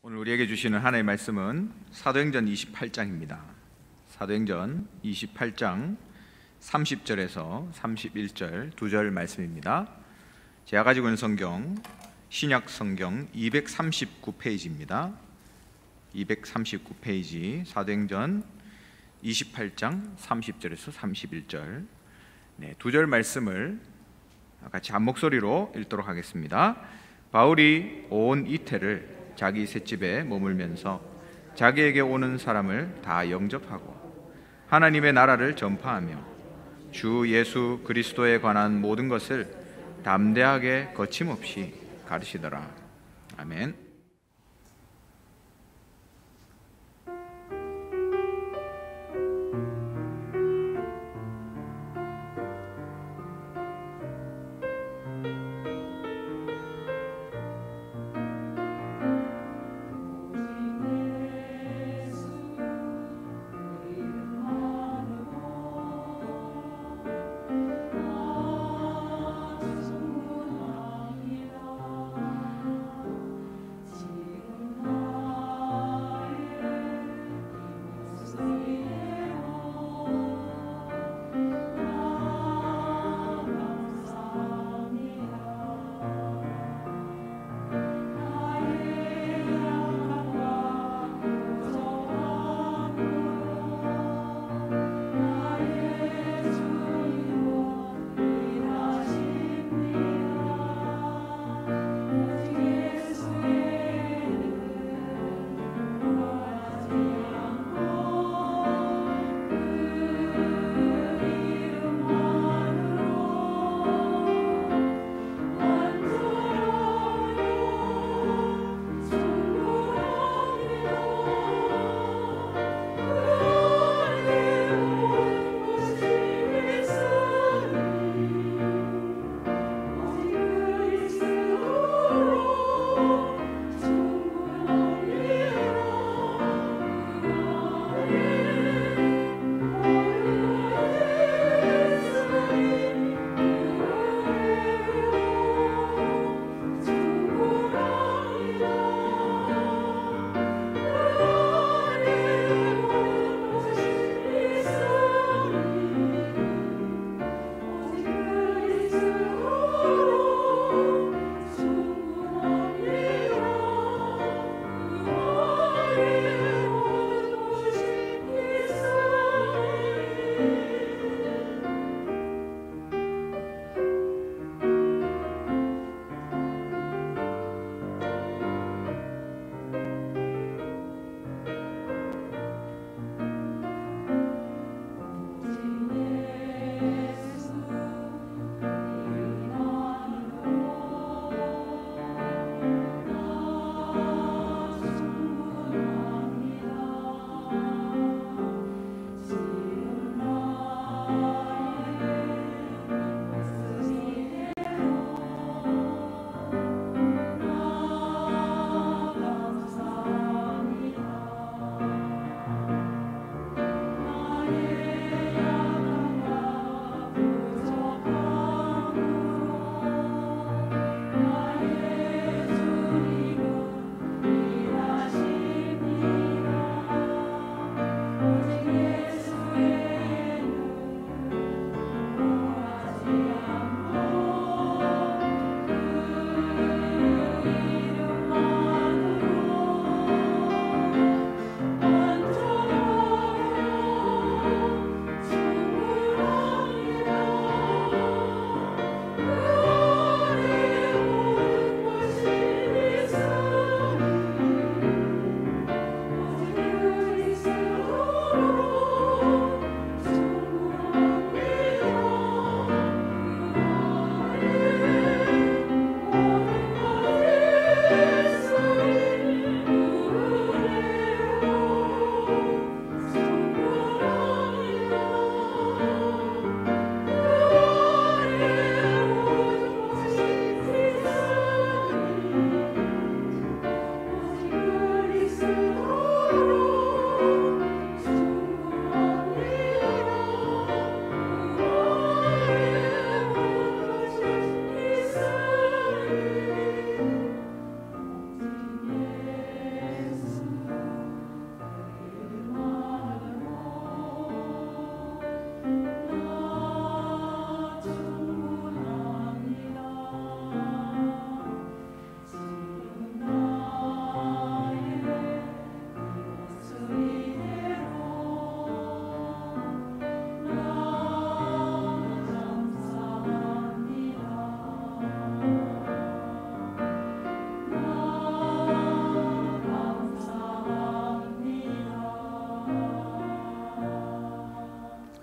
오늘 우리에게 주시는 하나의 말씀은 사도행전 28장입니다. 사도행전 28장 30절에서 31절 두절 말씀입니다. 제가 가지고 있는 성경 신약 성경 239페이지입니다. 239페이지 사도행전 28장 30절에서 31절 네, 두절 말씀을 같이 한 목소리로 읽도록 하겠습니다. 바울이 온 이태를 자기 셋집에 머물면서 자기에게 오는 사람을 다 영접하고 하나님의 나라를 전파하며 주 예수 그리스도에 관한 모든 것을 담대하게 거침없이 가르치더라. 아멘.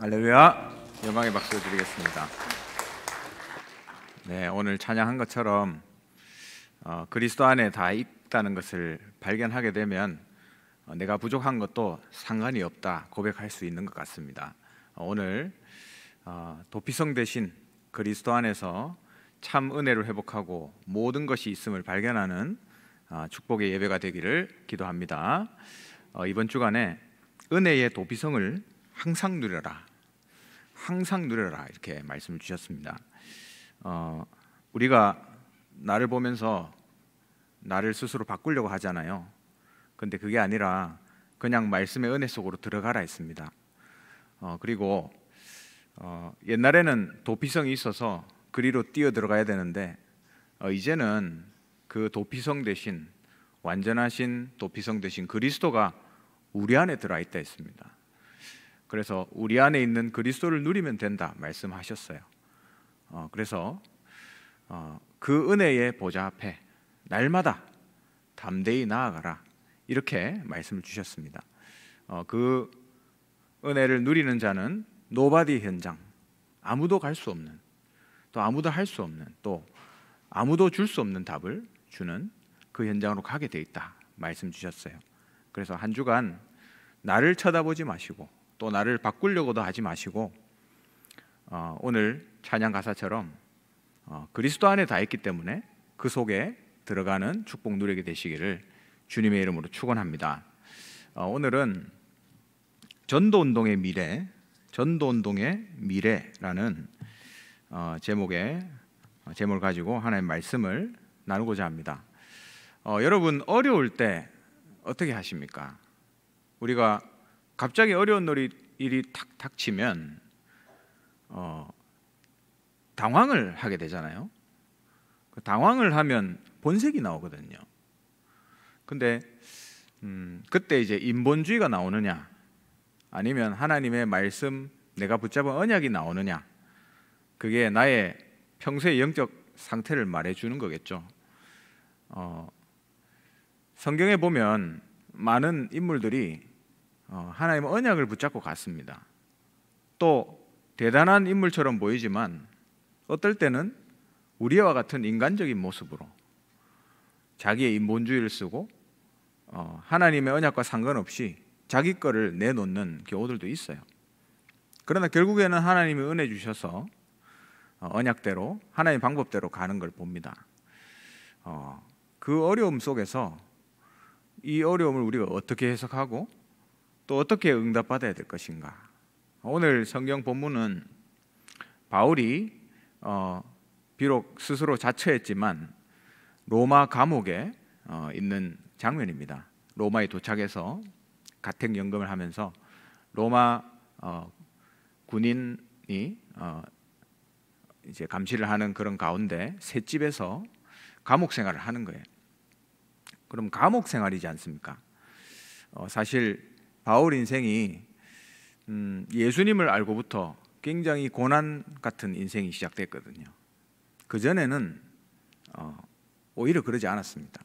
할렐루야 영광의 박수 드리겠습니다. 네 오늘 찬양한 것처럼 어, 그리스도 안에 다 있다는 것을 발견하게 되면 어, 내가 부족한 것도 상관이 없다 고백할 수 있는 것 같습니다. 어, 오늘 어, 도피성 대신 그리스도 안에서 참 은혜를 회복하고 모든 것이 있음을 발견하는 어, 축복의 예배가 되기를 기도합니다. 어, 이번 주간에 은혜의 도피성을 항상 누려라 항상 누려라 이렇게 말씀을 주셨습니다. 어, 우리가 나를 보면서 나를 스스로 바꾸려고 하잖아요. 근데 그게 아니라 그냥 말씀의 은혜 속으로 들어가라 했습니다. 어, 그리고 어, 옛날에는 도피성이 있어서 그리로 뛰어 들어가야 되는데 어, 이제는 그 도피성 대신 완전하신 도피성 대신 그리스도가 우리 안에 들어 있다 했습니다. 그래서 우리 안에 있는 그리스도를 누리면 된다 말씀하셨어요. 어, 그래서 어, 그 은혜의 보좌 앞에 날마다 담대히 나아가라 이렇게 말씀을 주셨습니다. 어, 그 은혜를 누리는 자는 노바디 현장 아무도 갈 수 없는 또 아무도 할 수 없는 또 아무도 줄 수 없는 답을 주는 그 현장으로 가게 돼 있다 말씀 주셨어요. 그래서 한 주간 나를 쳐다보지 마시고 또 나를 바꾸려고도 하지 마시고 어, 오늘 찬양 가사처럼 어, 그리스도 안에 다 있기 때문에 그 속에 들어가는 축복 누리게 되시기를 주님의 이름으로 축원합니다. 어, 오늘은 전도 운동의 미래, 전도 운동의 미래라는 어, 제목의 어, 제목을 가지고 하나님 말씀을 나누고자 합니다. 어, 여러분 어려울 때 어떻게 하십니까? 우리가 갑자기 어려운 일이 탁탁치면 어, 당황을 하게 되잖아요. 그 당황을 하면 본색이 나오거든요. 근데 음, 그때 이제 인본주의가 나오느냐, 아니면 하나님의 말씀 내가 붙잡은 언약이 나오느냐, 그게 나의 평소의 영적 상태를 말해주는 거겠죠. 어, 성경에 보면 많은 인물들이 어, 하나님의 언약을 붙잡고 갔습니다. 또 대단한 인물처럼 보이지만 어떨 때는 우리와 같은 인간적인 모습으로 자기의 인본주의를 쓰고 어, 하나님의 언약과 상관없이 자기 거를 내놓는 경우들도 있어요. 그러나 결국에는 하나님이 은혜 주셔서 어, 언약대로 하나님 방법대로 가는 걸 봅니다. 그 어려움 속에서 이 어려움을 우리가 어떻게 해석하고 또 어떻게 응답받아야 될 것인가? 오늘 성경 본문은 바울이 어, 비록 스스로 자처했지만 로마 감옥에 어, 있는 장면입니다. 로마에 도착해서 가택 연금을 하면서 로마 어, 군인이 어, 이제 감시를 하는 그런 가운데 새집에서 감옥 생활을 하는 거예요. 그럼 감옥 생활이지 않습니까? 어, 사실 바울 인생이 음, 예수님을 알고부터 굉장히 고난 같은 인생이 시작됐거든요. 그 전에는 어, 오히려 그러지 않았습니다.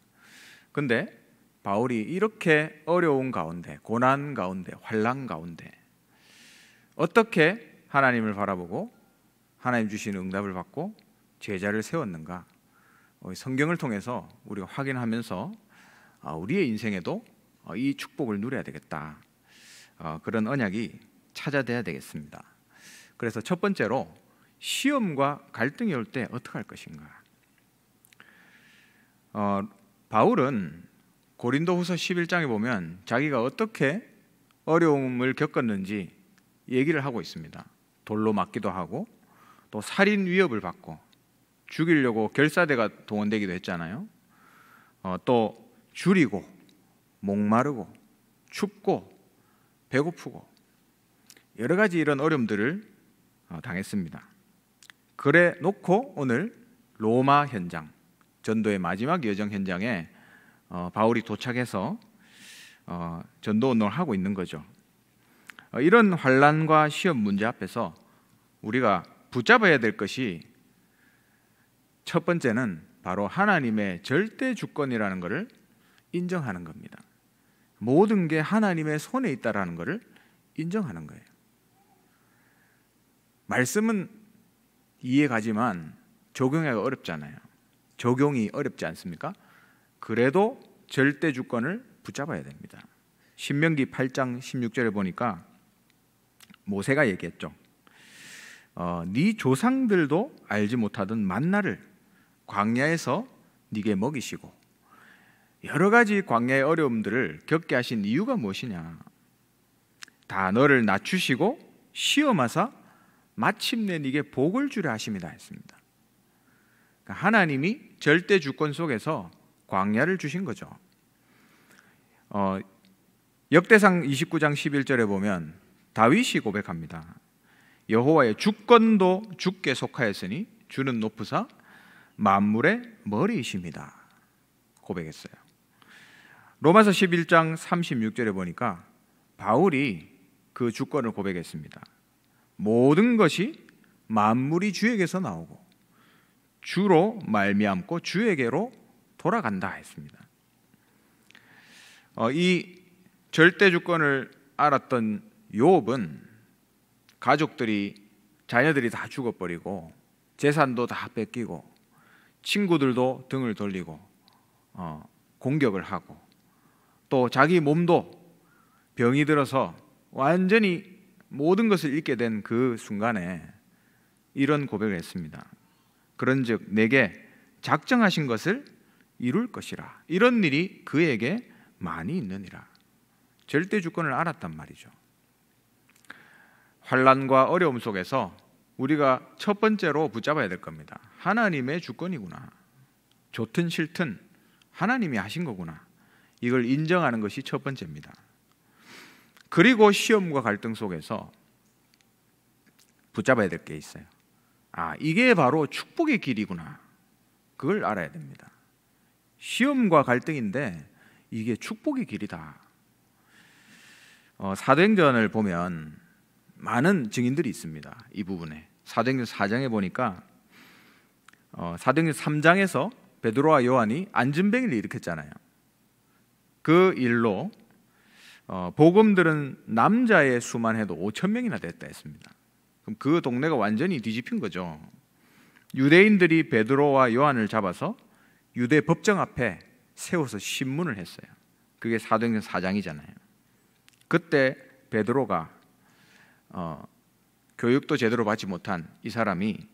그런데 바울이 이렇게 어려운 가운데, 고난 가운데, 환란 가운데 어떻게 하나님을 바라보고 하나님 주신 응답을 받고 제자를 세웠는가? 어, 성경을 통해서 우리가 확인하면서 아, 우리의 인생에도 어, 이 축복을 누려야 되겠다. 어, 그런 언약이 찾아돼야 되겠습니다. 그래서 첫 번째로 시험과 갈등이 올 때 어떻게 할 것인가? 어, 바울은 고린도후서 11장에 보면 자기가 어떻게 어려움을 겪었는지 얘기를 하고 있습니다. 돌로 맞기도 하고 또 살인 위협을 받고 죽이려고 결사대가 동원되기도 했잖아요. 어, 또 줄이고 목마르고 춥고 배고프고 여러 가지 이런 어려움들을 어, 당했습니다. 그래 놓고 오늘 로마 현장 전도의 마지막 여정 현장에 어, 바울이 도착해서 어, 전도 운동을 하고 있는 거죠. 이런 환란과 시험 문제 앞에서 우리가 붙잡아야 될 것이 첫 번째는 바로 하나님의 절대 주권이라는 것을 인정하는 겁니다. 모든 게 하나님의 손에 있다라는 것을 인정하는 거예요. 말씀은 이해 가지만 적용하기가 어렵잖아요. 적용이 어렵지 않습니까? 그래도 절대 주권을 붙잡아야 됩니다. 신명기 8장 16절에 보니까 모세가 얘기했죠. 어, 네 조상들도 알지 못하던 만나를 광야에서 네게 먹이시고 여러 가지 광야의 어려움들을 겪게 하신 이유가 무엇이냐? 다 너를 낮추시고 시험하사 마침내 네게 복을 주려 하심이다 했습니다. 그러니까 하나님이 절대 주권 속에서 광야를 주신 거죠. 어, 역대상 29장 11절에 보면 다윗이 고백합니다. 여호와의 주권도 주께 속하였으니 주는 높으사 만물의 머리이십니다. 고백했어요. 로마서 11장 36절에 보니까 바울이 그 주권을 고백했습니다. 모든 것이 만물이 주에게서 나오고 주로 말미암고 주에게로 돌아간다 했습니다. 어, 이 절대 주권을 알았던 요업은 가족들이 자녀들이 다 죽어버리고 재산도 다 뺏기고 친구들도 등을 돌리고 어, 공격을 하고 또 자기 몸도 병이 들어서 완전히 모든 것을 잃게 된 그 순간에 이런 고백을 했습니다. 그런즉 내게 작정하신 것을 이룰 것이라. 이런 일이 그에게 많이 있느니라. 절대 주권을 알았단 말이죠. 환란과 어려움 속에서 우리가 첫 번째로 붙잡아야 될 겁니다. 하나님의 주권이구나. 좋든 싫든 하나님이 하신 거구나. 이걸 인정하는 것이 첫 번째입니다. 그리고 시험과 갈등 속에서 붙잡아야 될 게 있어요. 아, 이게 바로 축복의 길이구나. 그걸 알아야 됩니다. 시험과 갈등인데 이게 축복의 길이다. 어, 사도행전을 보면 많은 증인들이 있습니다. 이 부분에 사도행전 4장에 보니까 어, 사도행전 3장에서 베드로와 요한이 안진뱅이를 일으켰잖아요. 그 일로 어, 보금들은 남자의 수만 해도 5천 명이나 됐다 했습니다. 그럼 그 동네가 완전히 뒤집힌 거죠. 유대인들이 베드로와 요한을 잡아서 유대 법정 앞에 세워서 신문을 했어요. 그게 사도행전 4장이잖아요. 그때 베드로가 어, 교육도 제대로 받지 못한 이 사람이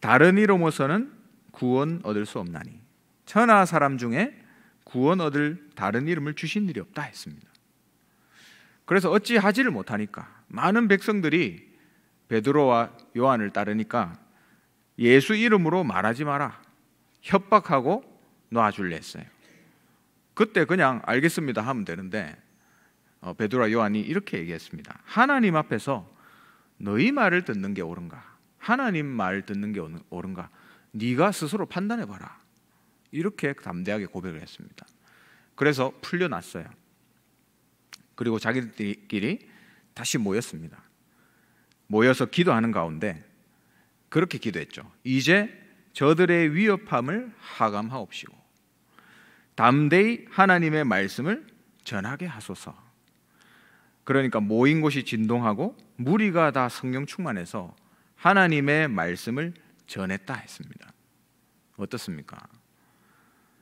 다른 이로서는 구원 얻을 수 없나니 천하 사람 중에 구원 얻을 다른 이름을 주신 일이 없다 했습니다. 그래서 어찌 하지를 못하니까 많은 백성들이 베드로와 요한을 따르니까 예수 이름으로 말하지 마라 협박하고 놔줄래 했어요. 그때 그냥 알겠습니다 하면 되는데 어, 베드로와 요한이 이렇게 얘기했습니다. 하나님 앞에서 너희 말을 듣는 게 옳은가? 하나님 말 듣는 게 옳은가? 네가 스스로 판단해 봐라. 이렇게 담대하게 고백을 했습니다. 그래서 풀려났어요. 그리고 자기들끼리 다시 모였습니다. 모여서 기도하는 가운데 그렇게 기도했죠. 이제 저들의 위협함을 하감하옵시고 담대히 하나님의 말씀을 전하게 하소서. 그러니까 모인 곳이 진동하고 무리가 다 성령 충만해서 하나님의 말씀을 전했다 했습니다. 어떻습니까?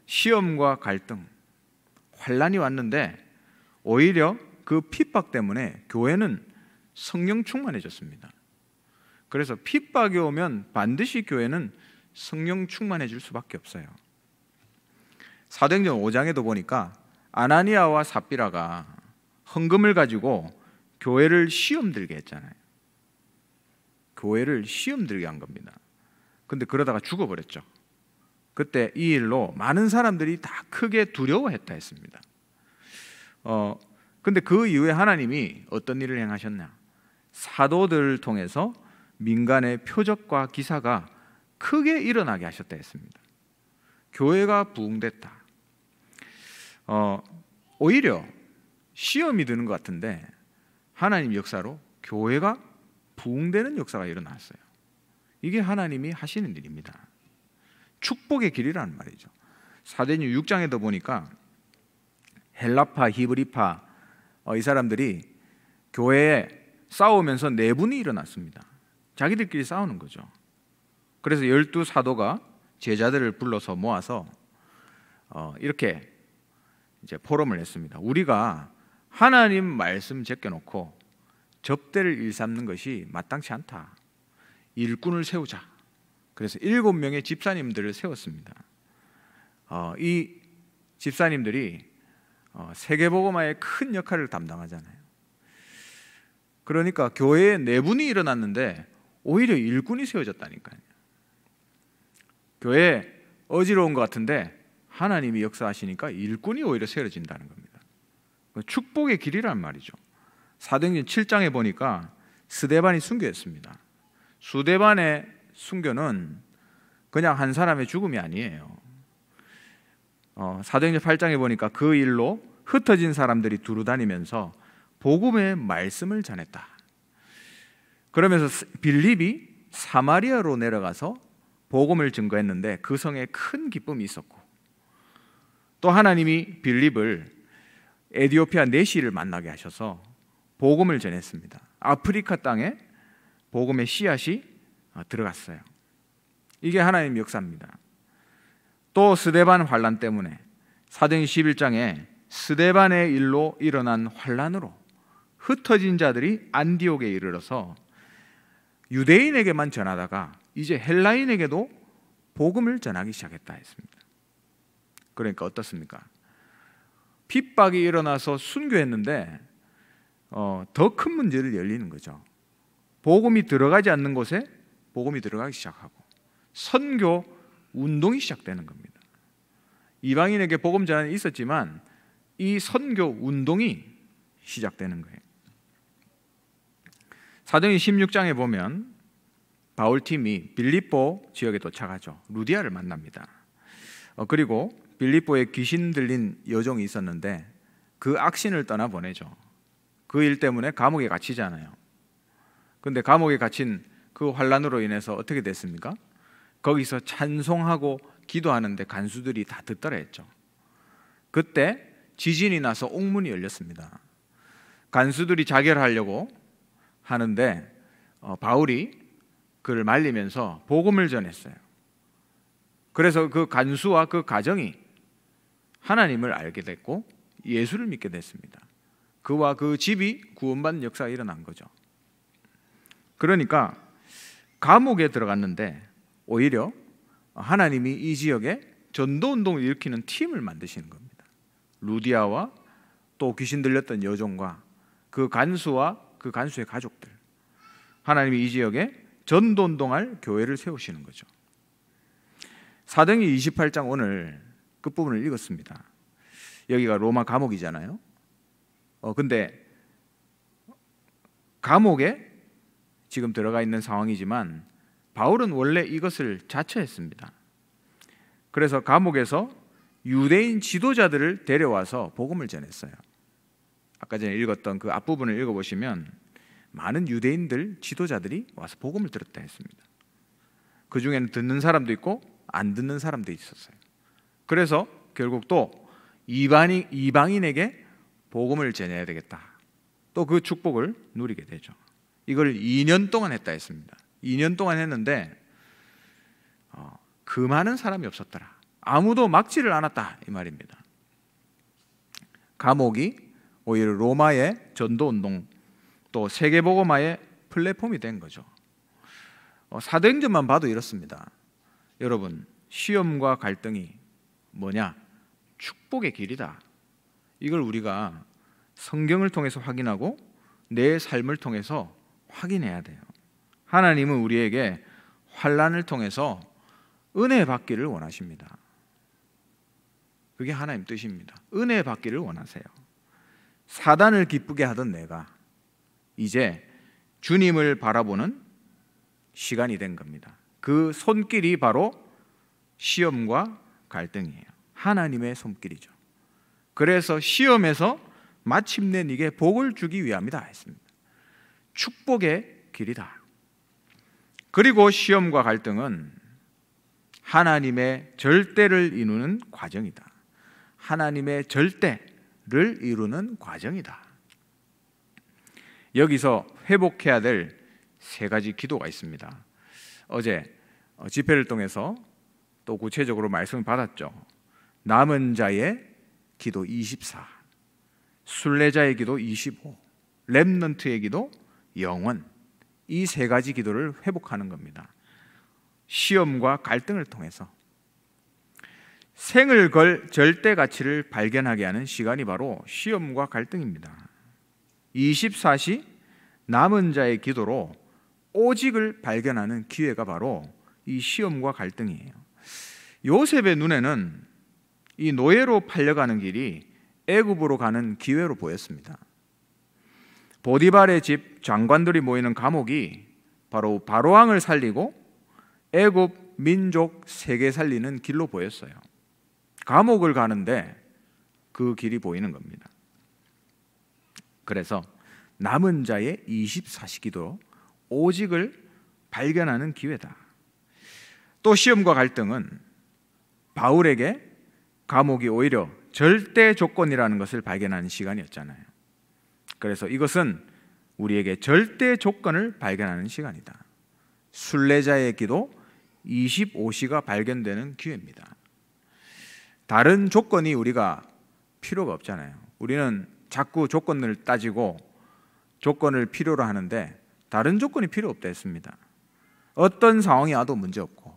시험과 갈등, 환란이 왔는데 오히려 그 핍박 때문에 교회는 성령 충만해졌습니다. 그래서 핍박이 오면 반드시 교회는 성령 충만해질 수밖에 없어요. 사도행전 5장에도 보니까 아나니아와 삽비라가 헌금을 가지고 교회를 시험 들게 했잖아요. 교회를 시험 들게 한 겁니다. 근데 그러다가 죽어버렸죠. 그때 이 일로 많은 사람들이 다 크게 두려워했다 했습니다. 어, 근데 그 이후에 하나님이 어떤 일을 행하셨냐? 사도들을 통해서 민간의 표적과 기사가 크게 일어나게 하셨다 했습니다. 교회가 부흥됐다. 어, 오히려 시험이 드는 것 같은데 하나님 역사로 교회가 부흥되는 역사가 일어났어요. 이게 하나님이 하시는 일입니다. 축복의 길이라는 말이죠. 사도행전 6장에도 보니까 헬라파, 히브리파 어, 이 사람들이 교회에 싸우면서 내분이 네 일어났습니다. 자기들끼리 싸우는 거죠. 그래서 열두 사도가 제자들을 불러서 모아서 어, 이렇게 이제 포럼을 했습니다. 우리가 하나님 말씀 제껴놓고 접대를 일삼는 것이 마땅치 않다. 일꾼을 세우자. 그래서 일곱 명의 집사님들을 세웠습니다. 어, 이 집사님들이 어, 세계보고마에 큰 역할을 담당하잖아요. 그러니까 교회에 내분이 일어났는데 오히려 일꾼이 세워졌다니까요. 교회 어지러운 것 같은데 하나님이 역사하시니까 일꾼이 오히려 세워진다는 겁니다. 그 축복의 길이란 말이죠. 사도행전 7장에 보니까 스데반이 순교했습니다. 스데반의 순교는 그냥 한 사람의 죽음이 아니에요. 어, 사도행전 8장에 보니까 그 일로 흩어진 사람들이 두루 다니면서 복음의 말씀을 전했다. 그러면서 빌립이 사마리아로 내려가서 복음을 증거했는데 그 성에 큰 기쁨이 있었고 또 하나님이 빌립을 에디오피아 내시를 만나게 하셔서 복음을 전했습니다. 아프리카 땅에 복음의 씨앗이 어, 들어갔어요. 이게 하나님의 역사입니다. 또 스데반 환란 때문에 사도행 11장에 스데반의 일로 일어난 환란으로 흩어진 자들이 안디옥에 이르러서 유대인에게만 전하다가 이제 헬라인에게도 복음을 전하기 시작했다 했습니다. 그러니까 어떻습니까? 핍박이 일어나서 순교했는데 어, 더큰 문제를 열리는 거죠. 복음이 들어가지 않는 곳에 복음이 들어가기 시작하고 선교 운동이 시작되는 겁니다. 이방인에게 복음 전환이 있었지만 이 선교 운동이 시작되는 거예요. 사도행 16장에 보면 바울 팀이 빌립보 지역에 도착하죠. 루디아를 만납니다. 어, 그리고 빌립보에 귀신 들린 여종이 있었는데 그 악신을 떠나 보내죠. 그 일 때문에 감옥에 갇히잖아요. 근데 감옥에 갇힌 그 환란으로 인해서 어떻게 됐습니까? 거기서 찬송하고 기도하는데 간수들이 다 듣더라 했죠. 그때 지진이 나서 옥문이 열렸습니다. 간수들이 자결하려고 하는데 어, 바울이 그를 말리면서 복음을 전했어요. 그래서 그 간수와 그 가정이 하나님을 알게 됐고 예수를 믿게 됐습니다. 그와 그 집이 구원받는 역사가 일어난 거죠. 그러니까 감옥에 들어갔는데 오히려 하나님이 이 지역에 전도 운동을 일으키는 팀을 만드시는 겁니다. 루디아와 또 귀신 들렸던 여종과 그 간수와 그 간수의 가족들. 하나님이 이 지역에 전도 운동할 교회를 세우시는 거죠. 사도행 28장 오늘 끝부분을 그 읽었습니다. 여기가 로마 감옥이잖아요. 어 근데 감옥에 지금 들어가 있는 상황이지만 바울은 원래 이것을 자처했습니다. 그래서 감옥에서 유대인 지도자들을 데려와서 복음을 전했어요. 아까 전에 읽었던 그 앞부분을 읽어보시면 많은 유대인들 지도자들이 와서 복음을 들었다 했습니다. 그 중에는 듣는 사람도 있고 안 듣는 사람도 있었어요. 그래서 결국 또 이방인, 이방인에게 복음을 전해야 되겠다. 또 그 축복을 누리게 되죠. 이걸 2년 동안 했다 했습니다. 2년 동안 했는데 어, 금하는 사람이 없었더라. 아무도 막지를 않았다 이 말입니다. 감옥이 오히려 로마의 전도 운동 또세계보고마의 플랫폼이 된 거죠. 어, 사도행전만 봐도 이렇습니다. 여러분 시험과 갈등이 뭐냐 축복의 길이다. 이걸 우리가 성경을 통해서 확인하고 내 삶을 통해서 확인해야 돼요. 하나님은 우리에게 환란을 통해서 은혜 받기를 원하십니다. 그게 하나님 뜻입니다. 은혜 받기를 원하세요. 사단을 기쁘게 하던 내가 이제 주님을 바라보는 시간이 된 겁니다. 그 손길이 바로 시험과 갈등이에요. 하나님의 손길이죠. 그래서 시험에서 마침내 네게 복을 주기 위함이다 했습니다. 축복의 길이다. 그리고 시험과 갈등은 하나님의 절대를 이루는 과정이다. 하나님의 절대를 이루는 과정이다. 여기서 회복해야 될 세 가지 기도가 있습니다. 어제 집회를 통해서 또 구체적으로 말씀을 받았죠. 남은 자의 기도 24, 순례자의 기도 25, 렘넌트의 기도 영원 이 세 가지 기도를 회복하는 겁니다. 시험과 갈등을 통해서 생을 걸 절대 가치를 발견하게 하는 시간이 바로 시험과 갈등입니다. 24시 남은 자의 기도로 오직을 발견하는 기회가 바로 이 시험과 갈등이에요. 요셉의 눈에는 이 노예로 팔려가는 길이 애굽으로 가는 기회로 보였습니다. 보디발의 집 장관들이 모이는 감옥이 바로 바로왕을 살리고 애굽 민족 세계 살리는 길로 보였어요. 감옥을 가는데 그 길이 보이는 겁니다. 그래서 남은 자의 24시기도 오직을 발견하는 기회다. 또 시험과 갈등은 바울에게 감옥이 오히려 절대 조건이라는 것을 발견하는 시간이었잖아요. 그래서 이것은 우리에게 절대 조건을 발견하는 시간이다. 순례자의 기도 25시가 발견되는 기회입니다. 다른 조건이 우리가 필요가 없잖아요. 우리는 자꾸 조건을 따지고 조건을 필요로 하는데 다른 조건이 필요 없다 했습니다. 어떤 상황이 와도 문제없고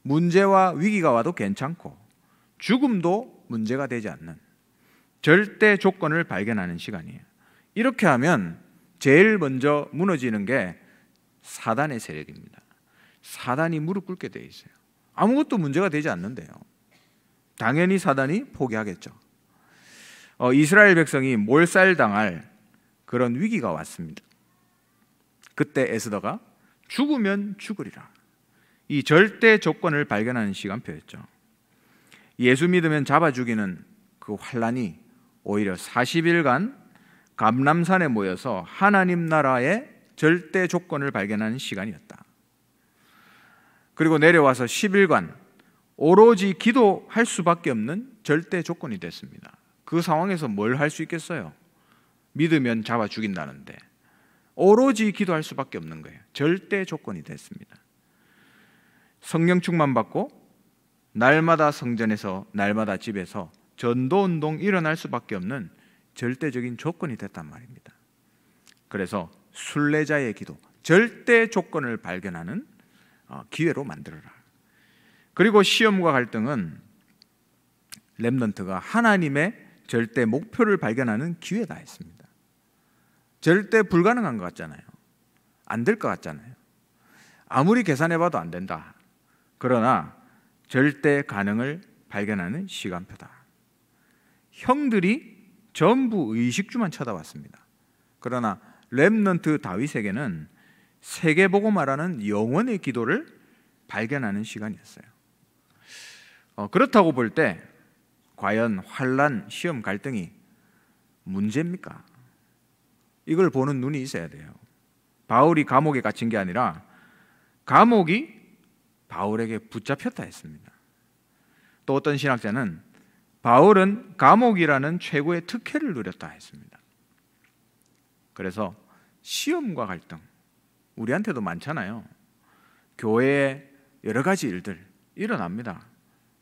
문제와 위기가 와도 괜찮고 죽음도 문제가 되지 않는 절대 조건을 발견하는 시간이에요. 이렇게 하면 제일 먼저 무너지는 게 사단의 세력입니다. 사단이 무릎 꿇게 돼 있어요. 아무것도 문제가 되지 않는데요. 당연히 사단이 포기하겠죠. 어, 이스라엘 백성이 몰살당할 그런 위기가 왔습니다. 그때 에스더가 죽으면 죽으리라. 이 절대 조건을 발견하는 시간표였죠. 예수 믿으면 잡아 죽이는 그 환란이 오히려 40일간 감람산에 모여서 하나님 나라의 절대 조건을 발견하는 시간이었다. 그리고 내려와서 10일간 오로지 기도할 수밖에 없는 절대 조건이 됐습니다. 그 상황에서 뭘 할 수 있겠어요? 믿으면 잡아 죽인다는데 오로지 기도할 수밖에 없는 거예요. 절대 조건이 됐습니다. 성령 충만 받고 날마다 성전에서 날마다 집에서 전도 운동 일어날 수밖에 없는 절대적인 조건이 됐단 말입니다. 그래서 순례자의 기도, 절대 조건을 발견하는 어, 기회로 만들어라. 그리고 시험과 갈등은 렘넌트가 하나님의 절대 목표를 발견하는 기회다 했습니다. 절대 불가능한 것 같잖아요. 안 될 것 같잖아요. 아무리 계산해봐도 안 된다. 그러나 절대 가능을 발견하는 시간표다. 형들이 전부 의식주만 쳐다봤습니다. 그러나 렘넌트 다윗에게는 세계 보고 말하는 영원의 기도를 발견하는 시간이었어요. 어, 그렇다고 볼 때 과연 환란, 시험, 갈등이 문제입니까? 이걸 보는 눈이 있어야 돼요. 바울이 감옥에 갇힌 게 아니라 감옥이 바울에게 붙잡혔다 했습니다. 또 어떤 신학자는 바울은 감옥이라는 최고의 특혜를 누렸다 했습니다. 그래서 시험과 갈등 우리한테도 많잖아요. 교회에 여러 가지 일들 일어납니다.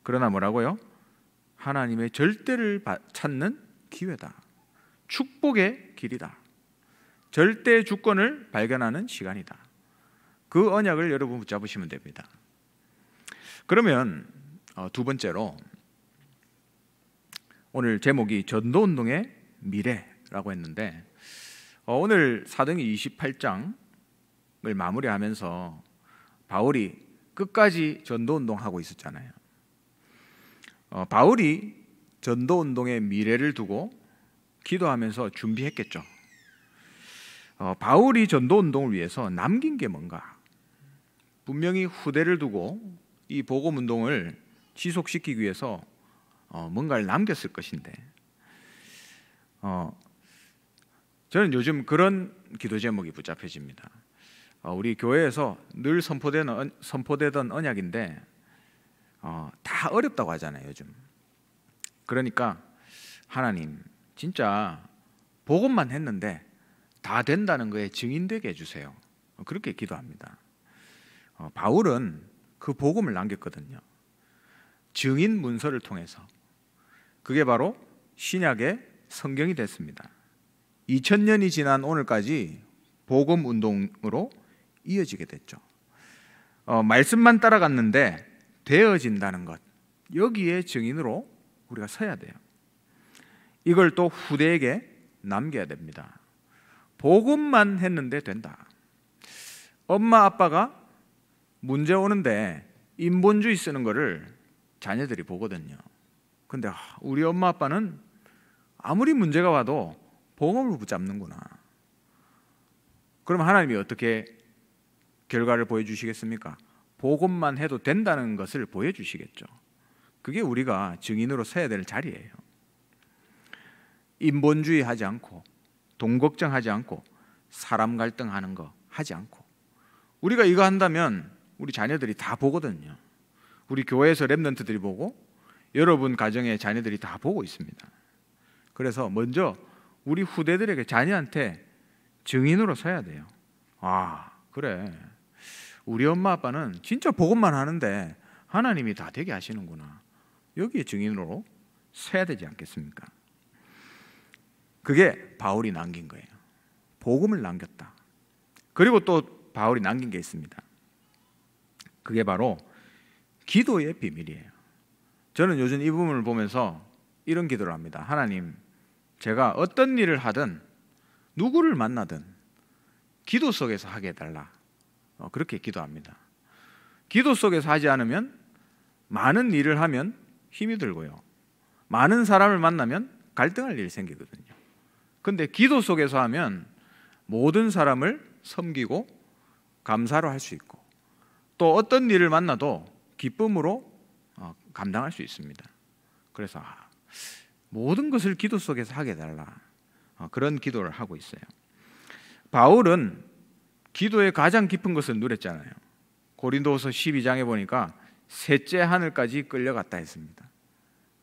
그러나 뭐라고요? 하나님의 절대를 찾는 기회다. 축복의 길이다. 절대 주권을 발견하는 시간이다. 그 언약을 여러분 붙잡으시면 됩니다. 그러면 어, 두 번째로 오늘 제목이 전도운동의 미래라고 했는데 어, 오늘 사등행 28장을 마무리하면서 바울이 끝까지 전도운동하고 있었잖아요. 어, 바울이 전도운동의 미래를 두고 기도하면서 준비했겠죠. 어, 바울이 전도운동을 위해서 남긴 게 뭔가 분명히 후대를 두고 이 보고운동을 지속시키기 위해서 어, 뭔가를 남겼을 것인데 어, 저는 요즘 그런 기도 제목이 붙잡혀집니다. 어, 우리 교회에서 늘 선포되는 선포되던 언약인데 어, 다 어렵다고 하잖아요 요즘. 그러니까 하나님 진짜 복음만 했는데 다 된다는 거에 증인되게 해주세요. 어, 그렇게 기도합니다. 어, 바울은 그 복음을 남겼거든요. 증인 문서를 통해서 그게 바로 신약의 성경이 됐습니다. 2000년이 지난 오늘까지 복음 운동으로 이어지게 됐죠. 어, 말씀만 따라갔는데 되어진다는 것 여기에 증인으로 우리가 서야 돼요. 이걸 또 후대에게 남겨야 됩니다. 복음만 했는데 된다. 엄마 아빠가 문제 오는데 인본주의 쓰는 거를 자녀들이 보거든요. 근데 우리 엄마 아빠는 아무리 문제가 와도 보험을 붙잡는구나. 그럼 하나님이 어떻게 결과를 보여주시겠습니까? 보고만 해도 된다는 것을 보여주시겠죠. 그게 우리가 증인으로 서야 될 자리예요. 인본주의 하지 않고 돈 걱정하지 않고 사람 갈등하는 거 하지 않고 우리가 이거 한다면 우리 자녀들이 다 보거든요. 우리 교회에서 랩런트들이 보고 여러분 가정의 자녀들이 다 보고 있습니다. 그래서 먼저 우리 후대들에게 자녀한테 증인으로 서야 돼요. 아, 그래. 우리 엄마 아빠는 진짜 복음만 하는데 하나님이 다 되게 하시는구나. 여기에 증인으로 서야 되지 않겠습니까? 그게 바울이 남긴 거예요. 복음을 남겼다. 그리고 또 바울이 남긴 게 있습니다. 그게 바로 기도의 비밀이에요. 저는 요즘 이 부분을 보면서 이런 기도를 합니다. 하나님, 제가 어떤 일을 하든 누구를 만나든 기도 속에서 하게 해달라. 어, 그렇게 기도합니다. 기도 속에서 하지 않으면 많은 일을 하면 힘이 들고요. 많은 사람을 만나면 갈등할 일이 생기거든요. 근데 기도 속에서 하면 모든 사람을 섬기고 감사로 할 수 있고 또 어떤 일을 만나도 기쁨으로 감당할 수 있습니다. 그래서 아, 모든 것을 기도 속에서 하게 달라 어, 그런 기도를 하고 있어요. 바울은 기도의 가장 깊은 것을 누렸잖아요. 고린도서 12장에 보니까 셋째 하늘까지 끌려갔다 했습니다.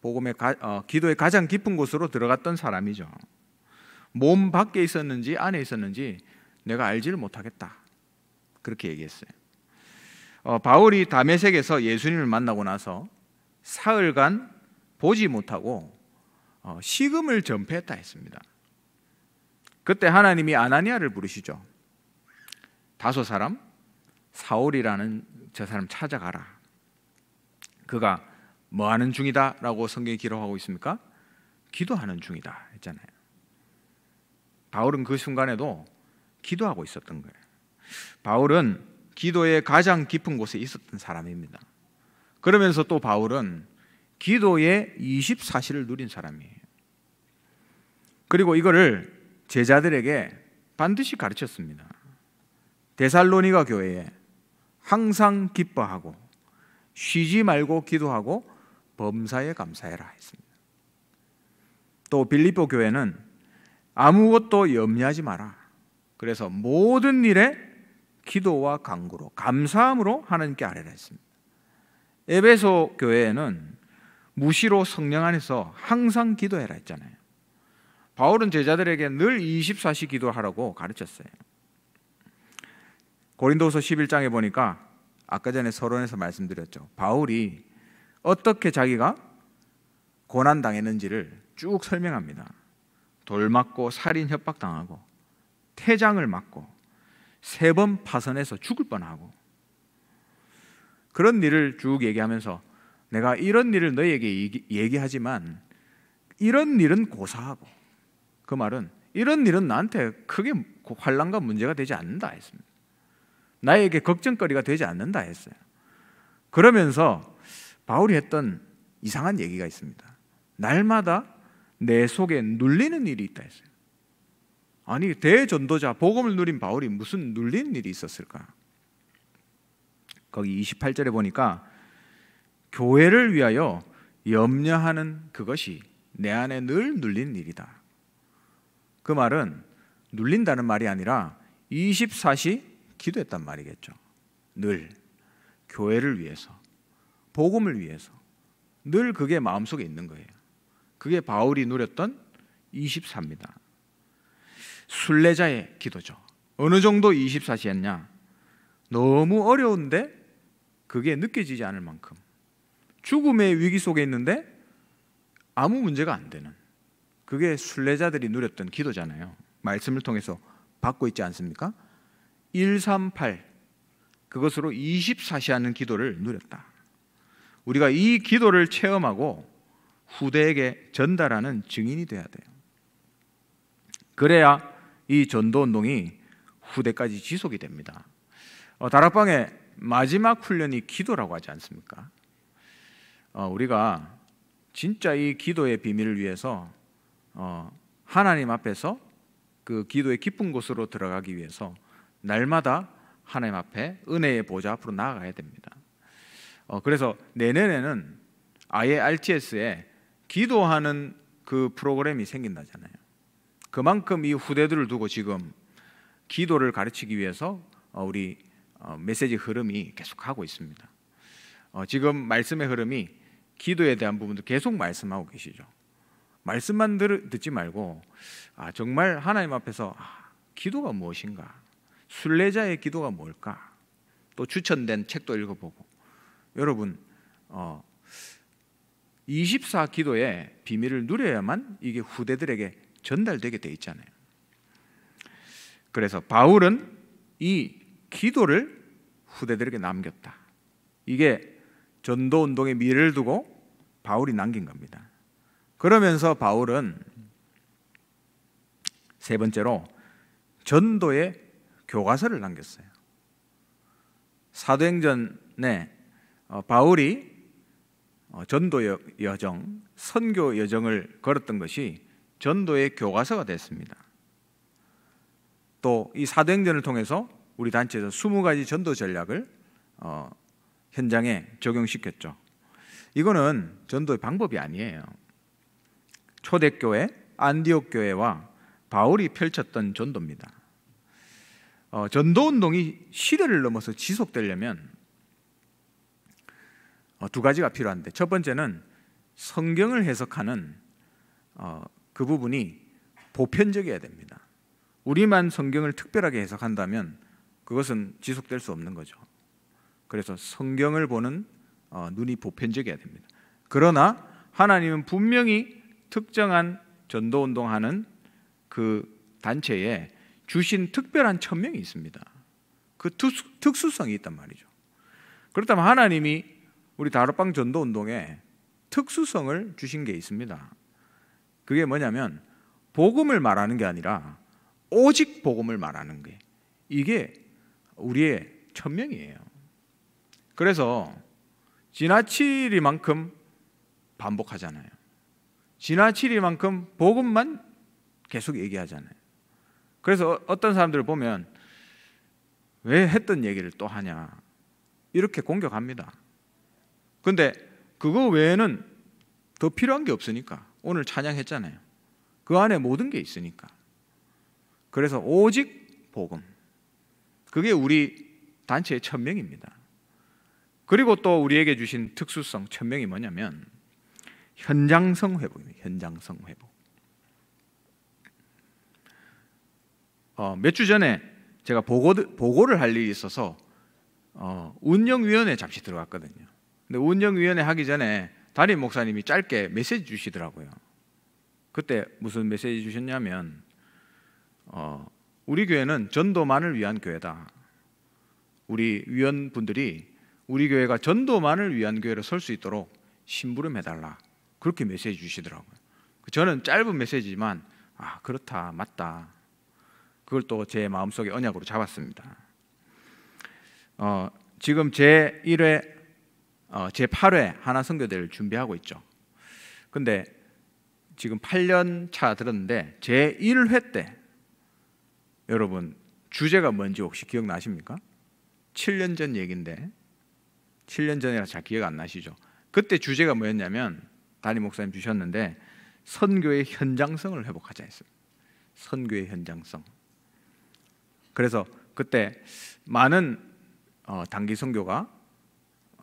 복음의 가, 어, 기도의 가장 깊은 곳으로 들어갔던 사람이죠. 몸 밖에 있었는지 안에 있었는지 내가 알지를 못하겠다. 그렇게 얘기했어요. 어, 바울이 다메섹에서 예수님을 만나고 나서 사흘간 보지 못하고 어, 식음을 전폐했다 했습니다. 그때 하나님이 아나니아를 부르시죠. 다소 사람 사울이라는 저 사람 찾아가라. 그가 뭐 하는 중이다라고 성경이 기록하고 있습니까? 기도하는 중이다 했잖아요. 바울은 그 순간에도 기도하고 있었던 거예요. 바울은 기도의 가장 깊은 곳에 있었던 사람입니다. 그러면서 또 바울은 기도의 24시를 누린 사람이에요. 그리고 이거를 제자들에게 반드시 가르쳤습니다. 데살로니가 교회에 항상 기뻐하고 쉬지 말고 기도하고 범사에 감사해라 했습니다. 또빌리포 교회는 아무것도 염려하지 마라. 그래서 모든 일에 기도와 간구로 감사함으로 하나님께 아뢰라 했습니다. 에베소 교회에는 무시로 성령 안에서 항상 기도해라 했잖아요. 바울은 제자들에게 늘 24시 기도하라고 가르쳤어요. 고린도서 11장에 보니까 아까 전에 서론에서 말씀드렸죠. 바울이 어떻게 자기가 고난 당했는지를 쭉 설명합니다. 돌 맞고 살인 협박 당하고 태장을 맞고 세 번 파선해서 죽을 뻔하고 그런 일을 쭉 얘기하면서 내가 이런 일을 너에게 얘기, 하지만 이런 일은 고사하고 그 말은 이런 일은 나한테 크게 환란과 문제가 되지 않는다 했습니다. 나에게 걱정거리가 되지 않는다 했어요. 그러면서 바울이 했던 이상한 얘기가 있습니다. 날마다 내 속에 눌리는 일이 있다 했어요. 아니 대전도자 복음을 누린 바울이 무슨 눌리는 일이 있었을까? 거기 28절에 보니까 교회를 위하여 염려하는 그것이 내 안에 늘 눌린 일이다. 그 말은 눌린다는 말이 아니라 24시 기도했단 말이겠죠. 늘 교회를 위해서, 복음을 위해서 늘 그게 마음속에 있는 거예요. 그게 바울이 누렸던 24입니다. 순례자의 기도죠. 어느 정도 24시였냐? 너무 어려운데 그게 느껴지지 않을 만큼 죽음의 위기 속에 있는데 아무 문제가 안 되는 그게 순례자들이 누렸던 기도잖아요. 말씀을 통해서 받고 있지 않습니까? 138 그것으로 24시 하는 기도를 누렸다. 우리가 이 기도를 체험하고 후대에게 전달하는 증인이 돼야 돼요. 그래야 이 전도 운동이 후대까지 지속이 됩니다. 어, 다락방에 마지막 훈련이 기도라고 하지 않습니까? 어, 우리가 진짜 이 기도의 비밀을 위해서 어, 하나님 앞에서 그 기도의 깊은 곳으로 들어가기 위해서 날마다 하나님 앞에 은혜의 보좌 앞으로 나아가야 됩니다. 어, 그래서 내년에는 아예 RTS에 기도하는 그 프로그램이 생긴다잖아요. 그만큼 이 후대들을 두고 지금 기도를 가르치기 위해서 어, 우리 어, 메시지 흐름이 계속하고 있습니다. 어, 지금 말씀의 흐름이 기도에 대한 부분도 계속 말씀하고 계시죠. 말씀만 들, 듣지 말고 아, 정말 하나님 앞에서 아, 기도가 무엇인가, 순례자의 기도가 뭘까, 또 추천된 책도 읽어보고 여러분 어, 24 기도의 비밀을 누려야만 이게 후대들에게 전달되게 돼 있잖아요. 그래서 바울은 이 기도를 후대들에게 남겼다. 이게 전도 운동의 미를 두고 바울이 남긴 겁니다. 그러면서 바울은 세 번째로 전도의 교과서를 남겼어요. 사도행전에 어, 바울이 어, 전도 여정, 선교 여정을 걸었던 것이 전도의 교과서가 됐습니다. 또 이 사도행전을 통해서 우리 단체에서 20가지 전도 전략을 어, 현장에 적용시켰죠. 이거는 전도의 방법이 아니에요. 초대교회, 안디옥 교회와 바울이 펼쳤던 전도입니다. 어, 전도 운동이 시대를 넘어서 지속되려면 어, 두 가지가 필요한데 첫 번째는 성경을 해석하는 어, 그 부분이 보편적이어야 됩니다. 우리만 성경을 특별하게 해석한다면 그것은 지속될 수 없는 거죠. 그래서 성경을 보는 어, 눈이 보편적이어야 됩니다. 그러나 하나님은 분명히 특정한 전도 운동하는 그 단체에 주신 특별한 천명이 있습니다. 그 특수성이 있단 말이죠. 그렇다면 하나님이 우리 다락방 전도 운동에 특수성을 주신 게 있습니다. 그게 뭐냐면 복음을 말하는 게 아니라 오직 복음을 말하는 게 이게 우리의 천명이에요. 그래서 지나치리만큼 반복하잖아요. 지나치리만큼 복음만 계속 얘기하잖아요. 그래서 어, 어떤 사람들을 보면 왜 했던 얘기를 또 하냐 이렇게 공격합니다. 근데 그거 외에는 더 필요한 게 없으니까 오늘 찬양했잖아요. 그 안에 모든 게 있으니까. 그래서 오직 복음. 그게 우리 단체의 천명입니다. 그리고 또 우리에게 주신 특수성 천명이 뭐냐면 현장성 회복입니다. 현장성 회복. 어, 몇 주 전에 제가 보고, 보고를 할 일이 있어서 어, 운영위원회 잠시 들어갔거든요. 근데 운영위원회 하기 전에 담임 목사님이 짧게 메시지 주시더라고요. 그때 무슨 메시지 주셨냐면 어, 우리 교회는 전도만을 위한 교회다. 우리 위원분들이 우리 교회가 전도만을 위한 교회로 설 수 있도록 심부름해 달라. 그렇게 메시지 주시더라고요. 그 저는 짧은 메시지지만 아, 그렇다. 맞다. 그걸 또 제 마음속에 언약으로 잡았습니다. 어, 지금 제 1회 어, 제 8회 하나 선교대를 준비하고 있죠. 근데 지금 8년 차 들었는데 제 1회 때 여러분 주제가 뭔지 혹시 기억나십니까? 7년 전 얘긴데 7년 전이라 잘 기억 안 나시죠? 그때 주제가 뭐였냐면 담임 목사님 주셨는데 선교의 현장성을 회복하자 했어요. 선교의 현장성. 그래서 그때 많은 어, 단기 선교가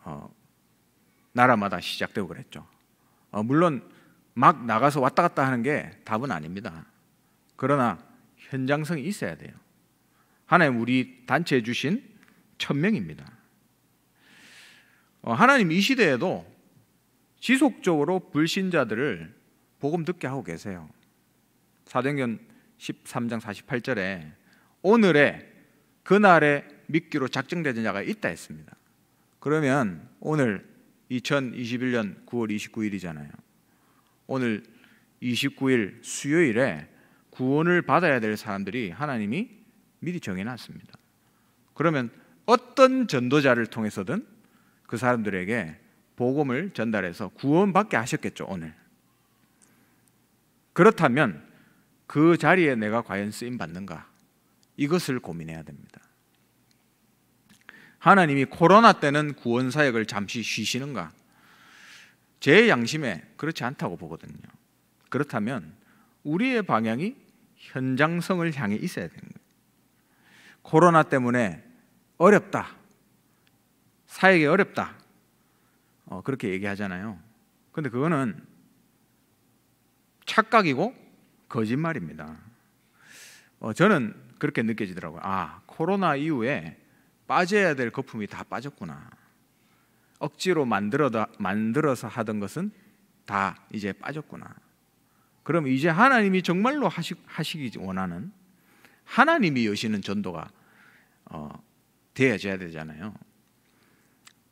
어, 나라마다 시작되고 그랬죠. 어, 물론 막 나가서 왔다 갔다 하는 게 답은 아닙니다. 그러나 현장성이 있어야 돼요. 하나님 우리 단체에 주신 천명입니다. 어, 하나님 이 시대에도 지속적으로 불신자들을 복음 듣게 하고 계세요. 사도행전 13장 48절에 오늘의 그날에 믿기로 작정되는 자가 있다 했습니다. 그러면 오늘 2021년 9월 29일이잖아요. 오늘 29일 수요일에 구원을 받아야 될 사람들이 하나님이 미리 정해놨습니다. 그러면 어떤 전도자를 통해서든 그 사람들에게 복음을 전달해서 구원받게 하셨겠죠, 오늘. 그렇다면 그 자리에 내가 과연 쓰임 받는가? 이것을 고민해야 됩니다. 하나님이 코로나 때는 구원 사역을 잠시 쉬시는가? 제 양심에 그렇지 않다고 보거든요. 그렇다면 우리의 방향이 현장성을 향해 있어야 되는 거예요. 코로나 때문에 어렵다. 사역이 어렵다. 어, 그렇게 얘기하잖아요. 근데 그거는 착각이고 거짓말입니다. 어, 저는 그렇게 느껴지더라고요. 아, 코로나 이후에 빠져야 될 거품이 다 빠졌구나. 억지로 만들어 만들어서 하던 것은 다 이제 빠졌구나. 그럼 이제 하나님이 정말로 하시, 하시기 원하는 하나님이 여시는 전도가 어, 되어져야 되잖아요.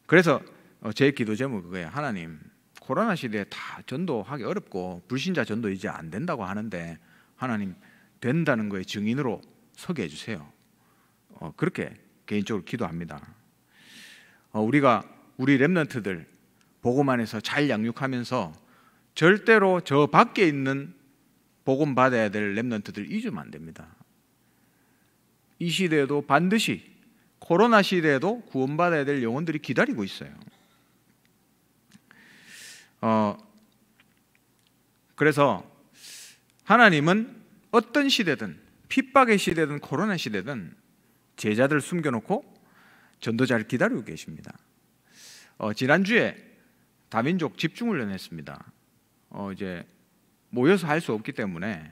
그래서 어, 제 기도 제목 그거예요. 하나님 코로나 시대에 다 전도하기 어렵고 불신자 전도 이제 안 된다고 하는데 하나님 된다는 거에 증인으로 서게 해주세요. 어, 그렇게 개인적으로 기도합니다. 어, 우리가 우리 렘런트들 보고만해서 잘 양육하면서 절대로 저 밖에 있는 복음 받아야 될 렘넌트들 잊으면 안 됩니다. 이 시대에도 반드시 코로나 시대에도 구원받아야 될 영혼들이 기다리고 있어요. 어, 그래서 하나님은 어떤 시대든 핍박의 시대든 코로나 시대든 제자들 숨겨놓고 전도자를 기다리고 계십니다. 어, 지난주에 다민족 집중훈련 했습니다. 어 이제 모여서 할 수 없기 때문에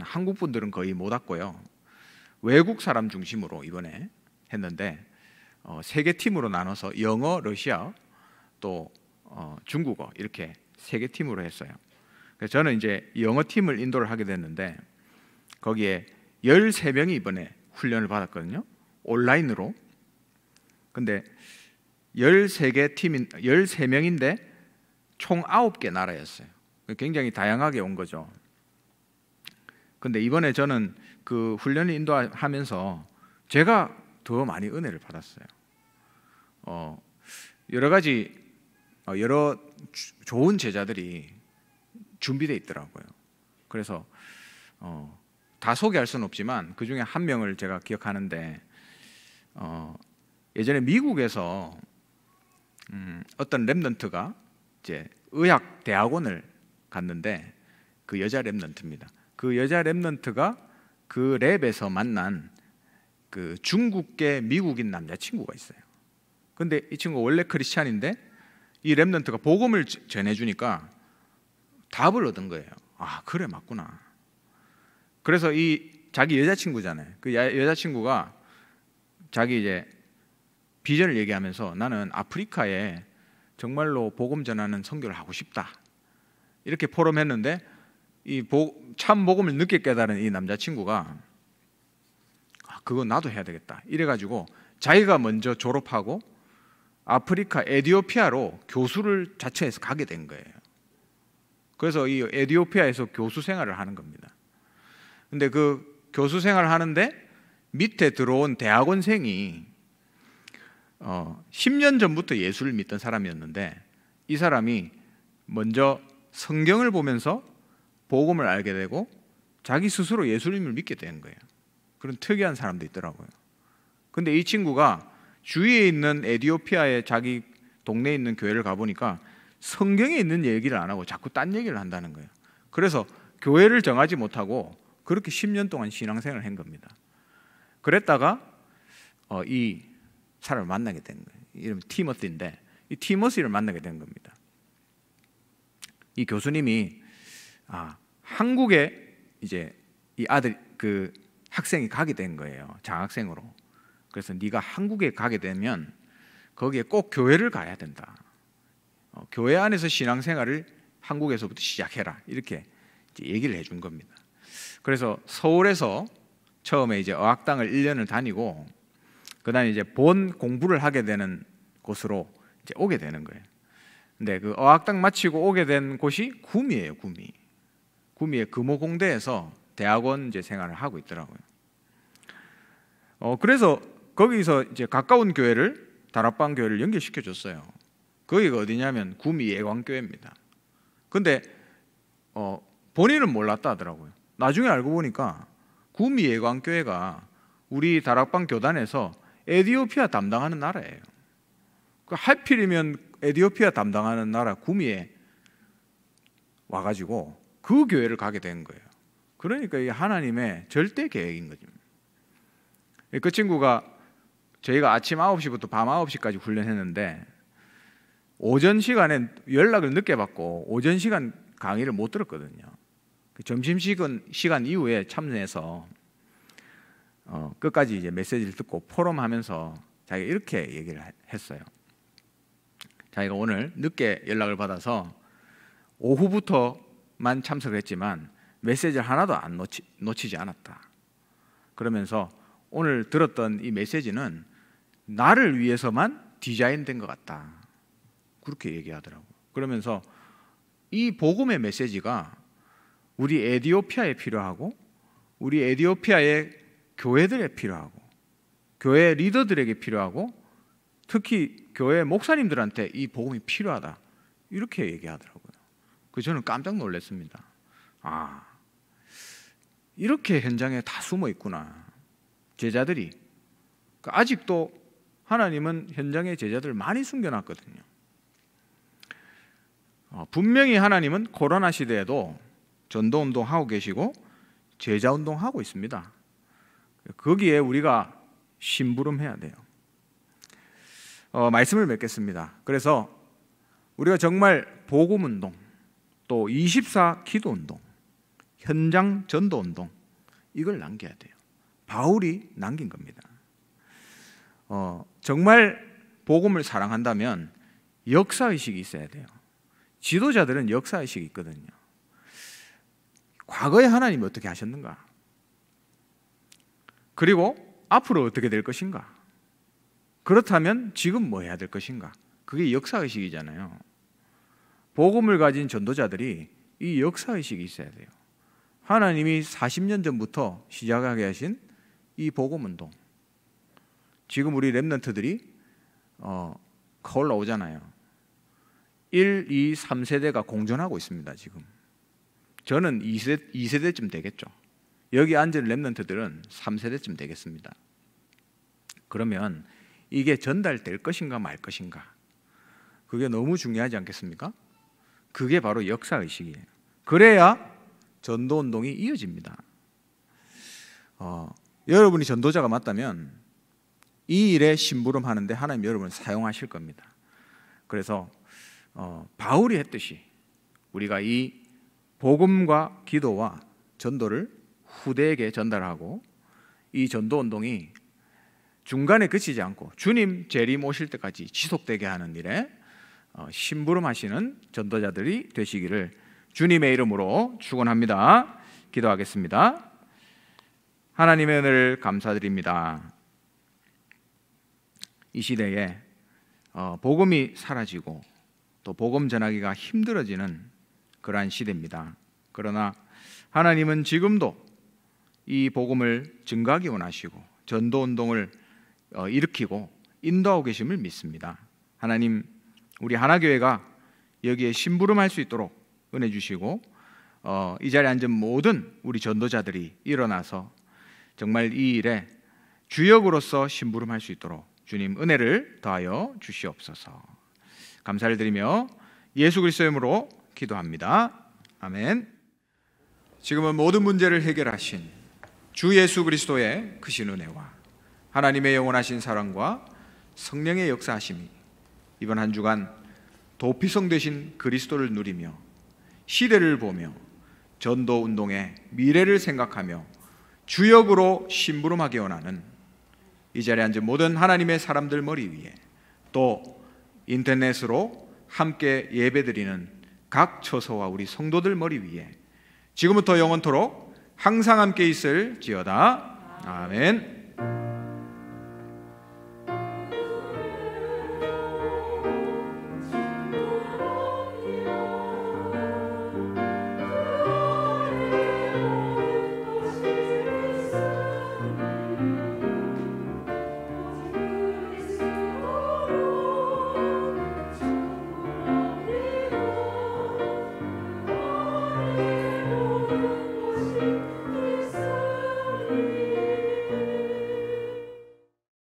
한국 분들은 거의 못 왔고요. 외국 사람 중심으로 이번에 했는데 어, 세개 팀으로 나눠서 영어, 러시아 또 어, 중국어 이렇게 세개 팀으로 했어요. 그래서 저는 이제 영어 팀을 인도를 하게 됐는데 거기에 13명이 이번에 훈련을 받았거든요. 온라인으로. 근데 13개 팀인 13명인데 총 9개 나라였어요. 굉장히 다양하게 온 거죠. 근데 이번에 저는 그 훈련을 인도하면서 제가 더 많이 은혜를 받았어요. 어, 여러 가지 어, 여러 좋은 제자들이 준비돼 있더라고요. 그래서 어, 다 소개할 수는 없지만 그 중에 한 명을 제가 기억하는데 어, 예전에 미국에서 음, 어떤 랩넌트가 이제 의학 대학원을 갔는데 그 여자 랩런트입니다. 그 여자 랩런트가 그 랩에서 만난 그 중국계 미국인 남자 친구가 있어요. 근데 이 친구 원래 크리스찬인데 이 랩런트가 복음을 전해 주니까 답을 얻은 거예요. 아, 그래 맞구나. 그래서 이 자기 여자친구잖아요. 그 여자친구가 자기 이제 비전을 얘기하면서 나는 아프리카에 정말로 복음 전하는 선교를 하고 싶다. 이렇게 포럼했는데 이참 복음을 늦게 깨달은 이 남자 친구가 아, 그거 나도 해야 되겠다. 이래 가지고 자기가 먼저 졸업하고 아프리카 에디오피아로 교수를 자처해서 가게 된 거예요. 그래서 이 에디오피아에서 교수 생활을 하는 겁니다. 근데 그 교수 생활을 하는데 밑에 들어온 대학원생이 어, 10년 전부터 예수를 믿던 사람이었는데 이 사람이 먼저 성경을 보면서 복음을 알게 되고 자기 스스로 예수님을 믿게 된 거예요. 그런 특이한 사람도 있더라고요. 근데 이 친구가 주위에 있는 에디오피아의 자기 동네에 있는 교회를 가보니까 성경에 있는 얘기를 안 하고 자꾸 딴 얘기를 한다는 거예요. 그래서 교회를 정하지 못하고 그렇게 10년 동안 신앙생활을 한 겁니다. 그랬다가 어, 이 사람을 만나게 된 거예요. 이름 티머스인데 이 티머스를 만나게 된 겁니다. 이 교수님이 아, 한국에 이제 이 아들 그 학생이 가게 된 거예요. 장학생으로. 그래서 네가 한국에 가게 되면 거기에 꼭 교회를 가야 된다. 어, 교회 안에서 신앙생활을 한국에서부터 시작해라. 이렇게 얘기를 해준 겁니다. 그래서 서울에서 처음에 이제 어학당을 1년을 다니고 그다음에 이제 본 공부를 하게 되는 곳으로 이제 오게 되는 거예요. 근데 그 어학당 마치고 오게 된 곳이 구미예요, 구미. 구미의 금호공대에서 대학원 이제 생활을 하고 있더라고요. 어 그래서 거기서 이제 가까운 교회를 다락방 교회를 연결시켜 줬어요. 거기가 어디냐면 구미 예광교회입니다. 근데 어 본인은 몰랐다 하더라고요. 나중에 알고 보니까 구미 예광교회가 우리 다락방 교단에서 에디오피아 담당하는 나라예요. 그 하필이면 에디오피아 담당하는 나라 구미에 와가지고 그 교회를 가게 된 거예요. 그러니까 이게 하나님의 절대 계획인 거죠. 그 친구가 저희가 아침 9시부터 밤 9시까지 훈련했는데 오전 시간에 연락을 늦게 받고 오전 시간 강의를 못 들었거든요. 그 점심 시간, 이후에 참여해서 어, 끝까지 이제 메시지를 듣고 포럼하면서 자기가 이렇게 얘기를 했어요. 자기가 오늘 늦게 연락을 받아서 오후부터만 참석했지만 메시지를 하나도 안 놓치, 놓치지 않았다. 그러면서 오늘 들었던 이 메시지는 나를 위해서만 디자인된 것 같다. 그렇게 얘기하더라고. 그러면서 이 복음의 메시지가 우리 에디오피아에 필요하고 우리 에디오피아의 교회들에 필요하고 교회 리더들에게 필요하고 특히 교회 목사님들한테 이 복음이 필요하다 이렇게 얘기하더라고요. 그 저는 깜짝 놀랐습니다. 아 이렇게 현장에 다 숨어 있구나 제자들이 그러니까 아직도 하나님은 현장에 제자들 많이 숨겨놨거든요. 어, 분명히 하나님은 코로나 시대에도 전도 운동하고 계시고 제자 운동하고 있습니다. 거기에 우리가 심부름해야 돼요. 어, 말씀을 맺겠습니다. 그래서 우리가 정말 복음 운동, 또 24 기도 운동, 현장 전도 운동 이걸 남겨야 돼요. 바울이 남긴 겁니다. 어, 정말 복음을 사랑한다면 역사 의식이 있어야 돼요. 지도자들은 역사 의식이 있거든요. 과거에 하나님이 어떻게 하셨는가? 그리고 앞으로 어떻게 될 것인가? 그렇다면 지금 뭐 해야 될 것인가? 그게 역사의식이잖아요. 복음을 가진 전도자들이 이 역사의식이 있어야 돼요. 하나님이 40년 전부터 시작하게 하신 이 복음운동. 지금 우리 랩런트들이 어, 거울 오잖아요 1, 2, 3세대가 공존하고 있습니다. 지금 저는 2세, 2세대쯤 되겠죠. 여기 앉은 랩런트들은 3세대쯤 되겠습니다. 그러면 이게 전달될 것인가 말 것인가 그게 너무 중요하지 않겠습니까? 그게 바로 역사 의식이에요. 그래야 전도 운동이 이어집니다. 어, 여러분이 전도자가 맞다면 이 일에 심부름하는데 하나님 여러분을 사용하실 겁니다. 그래서 어, 바울이 했듯이 우리가 이 복음과 기도와 전도를 후대에게 전달하고 이 전도 운동이 중간에 그치지 않고 주님 재림 오실 때까지 지속되게 하는 일에 어, 심부름하시는 전도자들이 되시기를 주님의 이름으로 축원합니다. 기도하겠습니다. 하나님의 은혜를 감사드립니다. 이 시대에 어, 복음이 사라지고 또 복음 전하기가 힘들어지는 그러한 시대입니다. 그러나 하나님은 지금도 이 복음을 증가하기 원하시고 전도 운동을 어, 일으키고 인도하고 계심을 믿습니다. 하나님 우리 하나교회가 여기에 심부름할 수 있도록 은혜 주시고 어, 이 자리에 앉은 모든 우리 전도자들이 일어나서 정말 이 일에 주역으로서 심부름할 수 있도록 주님 은혜를 더하여 주시옵소서. 감사를 드리며 예수 그리스도의 으로 기도합니다. 아멘. 지금은 모든 문제를 해결하신 주 예수 그리스도의 크신 은혜와 하나님의 영원하신 사랑과 성령의 역사하심이 이번 한 주간 도피성 되신 그리스도를 누리며 시대를 보며 전도 운동의 미래를 생각하며 주역으로 심부름하게 원하는 이 자리에 앉은 모든 하나님의 사람들 머리 위에 또 인터넷으로 함께 예배드리는 각 처소와 우리 성도들 머리 위에 지금부터 영원토록 항상 함께 있을지어다. 아멘.